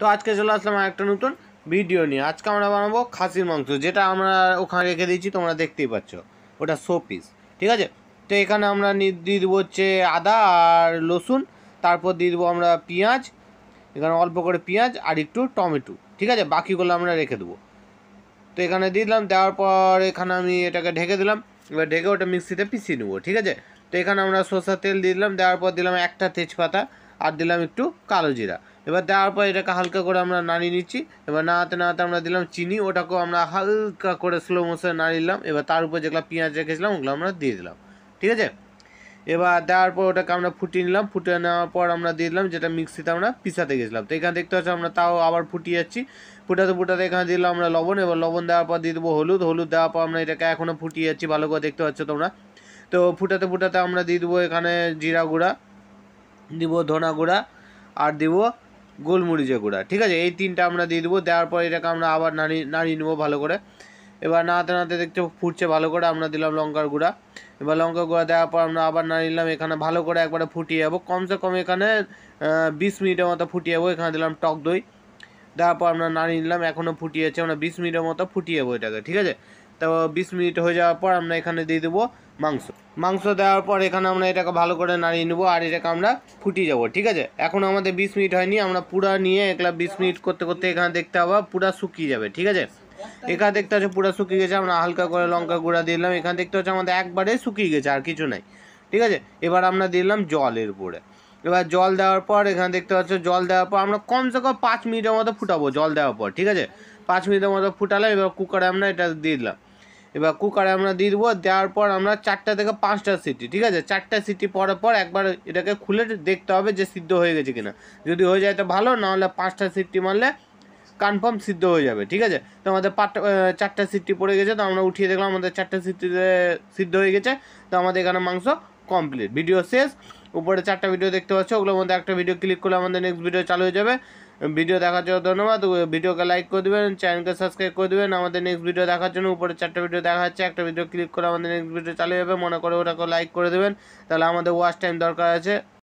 তো আজকে চলে আসলাম একটা নতুন ভিডিও নিয়ে আজকে আমরা বানাবো খাসির মাংস যেটা আমরা ওখানে রেখে দিয়েছি তোমরা দেখতেই পাচ্ছ ওটা শো পিস ঠিক আছে তো এখানে আমরা দিয়ে দেবো হচ্ছে আদা আর রসুন তারপর দিয়ে দেবো আমরা পেঁয়াজ এখানে অল্প করে পেঁয়াজ আর একটু টমেটো ঠিক আছে বাকিগুলো আমরা রেখে দেবো তো এখানে দিয়ে দিলাম দেওয়ার পর এখানে আমি এটাকে ঢেকে দিলাম এবার ঢেকে ওটা মিক্সিতে পিষিয়ে নেবো ঠিক আছে তো এখানে আমরা সর্ষার তেল দিয়ে দিলাম দেওয়ার পর দিলাম একটা তেজপাতা আর দিলাম একটু কালো জিরা এবার দেওয়ার পর এটাকে হালকা করে আমরা নাড়িয়ে নিচ্ছি এবার নাড়াতে নাড়াতে আমরা দিলাম চিনি ওটাকেও আমরা হালকা করে স্লো মোশনে নিলাম এবার তার উপর যেগুলো পেঁয়াজ রেখেছিলাম ওগুলো আমরা দিয়ে দিলাম ঠিক আছে এবার দেওয়ার পর ওটাকে আমরা ফুটিয়ে নিলাম ফুটিয়ে নেওয়ার পর আমরা দিয়ে দিলাম যেটা মিক্সিতে আমরা পিসাতে গেছিলাম তো এখানে দেখতে পাচ্ছি আমরা তাও আবার ফুটিয়ে যাচ্ছি ফুটাতে ফুটাতে এখানে দিলাম আমরা লবণ এবার লবণ দেওয়ার পর দিয়ে দেবো হলুদ হলুদ দেওয়ার পর আমরা এটাকে এখনও ফুটিয়ে যাচ্ছি ভালো করে দেখতে পাচ্ছ তোমরা তো ফুটাতে ফুটাতে আমরা দিয়ে দেবো এখানে জিরা গুঁড়া দিব ধনা গুঁড়া আর দিব গোলমরিচে গুঁড়া ঠিক আছে এই তিনটা আমরা দিয়ে দেবো দেওয়ার পর এটাকে আমরা আবার নাড়িয়ে নাড়িয়ে নেবো ভালো করে এবার নাড়াতে নাড়াতে দেখতে ফুটছে ভালো করে আমরা দিলাম লঙ্কার গুঁড়া এবার লঙ্কা গুঁড়া দেওয়ার পর আমরা আবার নাড়িয়ে নিলাম এখানে ভালো করে একবারে ফুটিয়ে যাবো কমসে কম এখানে বিশ মিনিটের মতো ফুটিয়ে যাবো এখানে দিলাম টক দই দেওয়ার পর আমরা নাড়িয়ে নিলাম এখনও ফুটিয়েছে আমরা মানে বিশ মিনিটের মতো ফুটিয়ে যাবো এটাকে ঠিক আছে তো বিশ মিনিট হয়ে যাওয়ার পর আমরা এখানে দিয়ে দেবো মাংস মাংস দেওয়ার পর এখানে আমরা এটাকে ভালো করে নাড়িয়ে নেবো আর এটাকে আমরা ফুটিয়ে যাবো ঠিক আছে এখন আমাদের বিশ মিনিট হয়নি আমরা পুরা নিয়ে একলা বিশ মিনিট করতে করতে এখানে দেখতে হবে পুরা শুকিয়ে যাবে ঠিক আছে এখানে দেখতে হচ্ছে পুরা শুকিয়ে গেছে আমরা হালকা করে লঙ্কা গুঁড়া দিলাম এখানে দেখতে হচ্ছে আমাদের একবারে শুকিয়ে গেছে আর কিছু নাই ঠিক আছে এবার আমরা দিলাম জলের উপরে এবার জল দেওয়ার পর এখানে দেখতে পাচ্ছ জল দেওয়ার পর আমরা কমসে কম পাঁচ মিনিটের মতো ফুটাবো জল দেওয়ার পর ঠিক আছে পাঁচ মিনিটের মতো ফুটালে এবার কুকারে আমরা এটা দিয়ে দিলাম এবার কুকারে আমরা দিয়ে দেবো দেওয়ার পর আমরা চারটা থেকে পাঁচটা সিটি ঠিক আছে চারটা সিটি পরার পর একবার এটাকে খুলে দেখতে হবে যে সিদ্ধ হয়ে গেছে কিনা যদি হয়ে যায় তো ভালো নাহলে পাঁচটা সিটি মারলে কনফার্ম সিদ্ধ হয়ে যাবে ঠিক আছে তো আমাদের পাট চারটা সিটি পড়ে গেছে তো আমরা উঠিয়ে দেখলাম আমাদের চারটা সিটিতে সিদ্ধ হয়ে গেছে তো আমাদের এখানে মাংস কমপ্লিট ভিডিও শেষ উপরে চারটা ভিডিও দেখতে পাচ্ছ ওগুলোর মধ্যে একটা ভিডিও ক্লিক করলে আমাদের নেক্সট ভিডিও চালু হয়ে যাবে ভিডিও দেখার জন্য ধন্যবাদ ভিডিওকে লাইক করে দেবেন চ্যানেলকে সাবস্ক্রাইব করে দেবেন আমাদের নেক্সট ভিডিও দেখার জন্য উপরে চারটা ভিডিও দেখা যাচ্ছে একটা ভিডিও ক্লিক করে আমাদের নেক্সট ভিডিও চালু যাবে মনে করে ওটাকে লাইক করে দেবেন তাহলে আমাদের ওয়াচ টাইম দরকার আছে